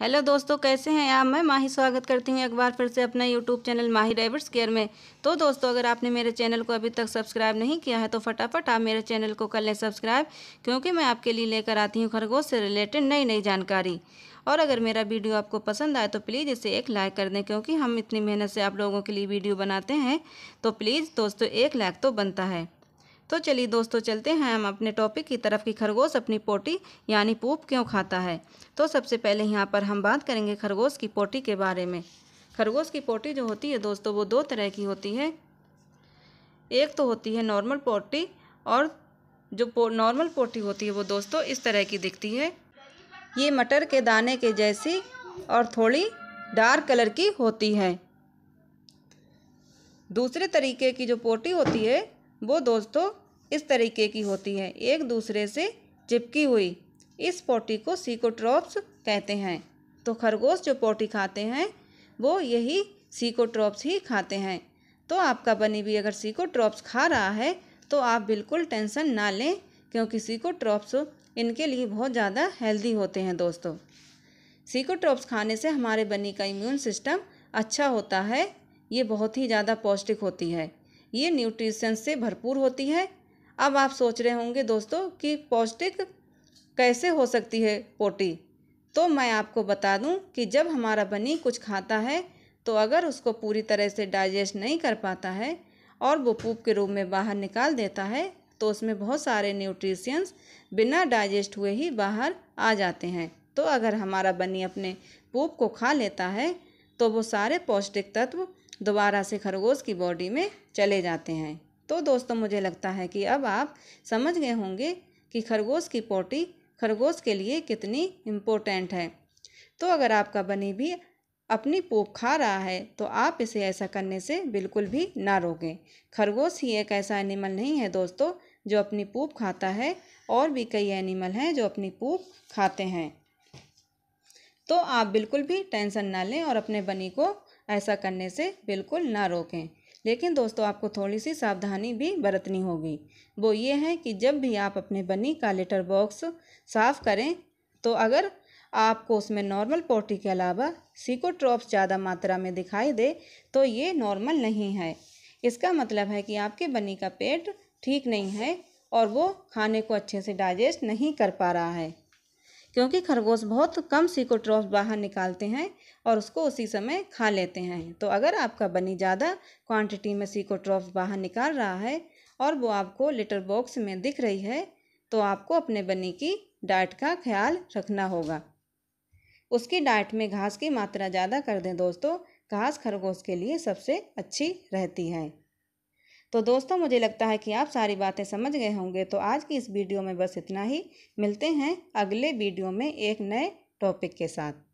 hello दोस्तों कैसे हैं आप मैं माही स्वागत करती हूं एक बार फिर से अपना YouTube channel Mahi drivers care में तो दोस्तों अगर आपने मेरे चैनल को अभी तक सब्सक्राइब नहीं किया है तो फटाफट आप मेरे चैनल को कर लें सब्सक्राइब क्योंकि मैं आपके लिए लेकर आती हूं खरगोश से रिलेटेड नई नई जानकारी और अगर मेरा वीडियो आपको पसंद आए तो प्लीज़ इसे एक लाइक कर दें क्योंकि हम इतनी मेहनत से आप लोगों के लिए वीडियो बनाते हैं तो प्लीज़ दोस्तों एक लाइक तो बनता है तो चलिए दोस्तों चलते हैं हम अपने टॉपिक की तरफ कि खरगोश अपनी पोटी यानी पूप क्यों खाता है तो सबसे पहले यहाँ पर हम बात करेंगे खरगोश की पोटी के बारे में खरगोश की पोटी जो होती है दोस्तों वो दो तरह की होती है एक तो होती है नॉर्मल पोटी और जो पो, नॉर्मल पोटी होती है वो दोस्तों इस तरह की दिखती है ये मटर के दाने के जैसी और थोड़ी डार्क कलर की होती है दूसरे तरीके की जो पोटी होती है वो दोस्तों इस तरीके की होती है एक दूसरे से चिपकी हुई इस पोटी को सीकोट्रोप्स कहते हैं तो खरगोश जो पोटी खाते हैं वो यही सीकोट्रोप्स ही खाते हैं तो आपका बनी भी अगर सीकोट्रॉप्स खा रहा है तो आप बिल्कुल टेंशन ना लें क्योंकि सीकोट्रॉप्स इनके लिए बहुत ज़्यादा हेल्दी होते हैं दोस्तों सीकोट्रोप्स खाने से हमारे बनी का इम्यून सिस्टम अच्छा होता है ये बहुत ही ज़्यादा पौष्टिक होती है ये न्यूट्रिशन से भरपूर होती है अब आप सोच रहे होंगे दोस्तों कि पौष्टिक कैसे हो सकती है पोटी तो मैं आपको बता दूं कि जब हमारा बनी कुछ खाता है तो अगर उसको पूरी तरह से डाइजेस्ट नहीं कर पाता है और वो पूप के रूप में बाहर निकाल देता है तो उसमें बहुत सारे न्यूट्रिशंस बिना डाइजेस्ट हुए ही बाहर आ जाते हैं तो अगर हमारा बनी अपने पूप को खा लेता है तो वो सारे पौष्टिक तत्व दोबारा से खरगोश की बॉडी में चले जाते हैं तो दोस्तों मुझे लगता है कि अब आप समझ गए होंगे कि खरगोश की पोटी खरगोश के लिए कितनी इम्पोर्टेंट है तो अगर आपका बनी भी अपनी पोप खा रहा है तो आप इसे ऐसा करने से बिल्कुल भी ना रोकें खरगोश ही एक ऐसा एनिमल नहीं है दोस्तों जो अपनी पूप खाता है और भी कई एनिमल हैं जो अपनी पूप खाते हैं तो आप बिल्कुल भी टेंशन ना लें और अपने बनी को ऐसा करने से बिल्कुल ना रोकें लेकिन दोस्तों आपको थोड़ी सी सावधानी भी बरतनी होगी वो ये है कि जब भी आप अपने बनी का लेटर बॉक्स साफ़ करें तो अगर आपको उसमें नॉर्मल पोटी के अलावा सीकोट्रॉप्स ज़्यादा मात्रा में दिखाई दे तो ये नॉर्मल नहीं है इसका मतलब है कि आपके बनी का पेट ठीक नहीं है और वो खाने को अच्छे से डाइजेस्ट नहीं कर पा रहा है क्योंकि खरगोश बहुत कम सीकोट्रोप्स बाहर निकालते हैं और उसको उसी समय खा लेते हैं तो अगर आपका बनी ज़्यादा क्वांटिटी में सीकोट्रोप्स बाहर निकाल रहा है और वो आपको लिटर बॉक्स में दिख रही है तो आपको अपने बनी की डाइट का ख्याल रखना होगा उसकी डाइट में घास की मात्रा ज़्यादा कर दें दोस्तों घास खरगोश के लिए सबसे अच्छी रहती है तो दोस्तों मुझे लगता है कि आप सारी बातें समझ गए होंगे तो आज की इस वीडियो में बस इतना ही मिलते हैं अगले वीडियो में एक नए टॉपिक के साथ